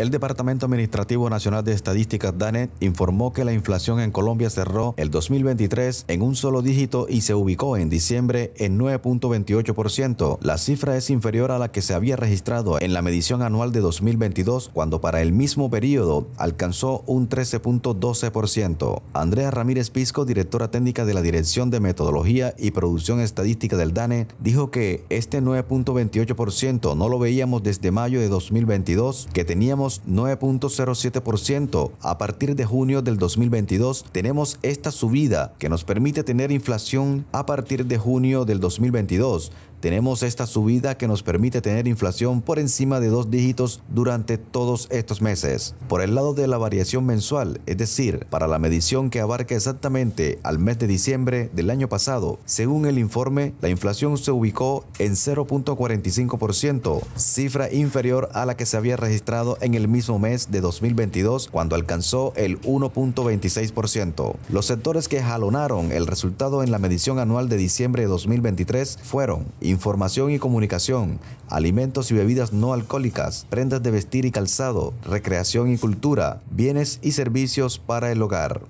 El Departamento Administrativo Nacional de Estadísticas DANE, informó que la inflación en Colombia cerró el 2023 en un solo dígito y se ubicó en diciembre en 9.28%. La cifra es inferior a la que se había registrado en la medición anual de 2022 cuando para el mismo periodo alcanzó un 13.12%. Andrea Ramírez Pisco, directora técnica de la Dirección de Metodología y Producción Estadística del DANE, dijo que este 9.28% no lo veíamos desde mayo de 2022, que teníamos 9.07%. A partir de junio del 2022 tenemos esta subida que nos permite tener inflación a partir de junio del 2022 tenemos esta subida que nos permite tener inflación por encima de dos dígitos durante todos estos meses. Por el lado de la variación mensual, es decir, para la medición que abarca exactamente al mes de diciembre del año pasado, según el informe, la inflación se ubicó en 0.45%, cifra inferior a la que se había registrado en el mismo mes de 2022 cuando alcanzó el 1.26%. Los sectores que jalonaron el resultado en la medición anual de diciembre de 2023 fueron información y comunicación, alimentos y bebidas no alcohólicas, prendas de vestir y calzado, recreación y cultura, bienes y servicios para el hogar.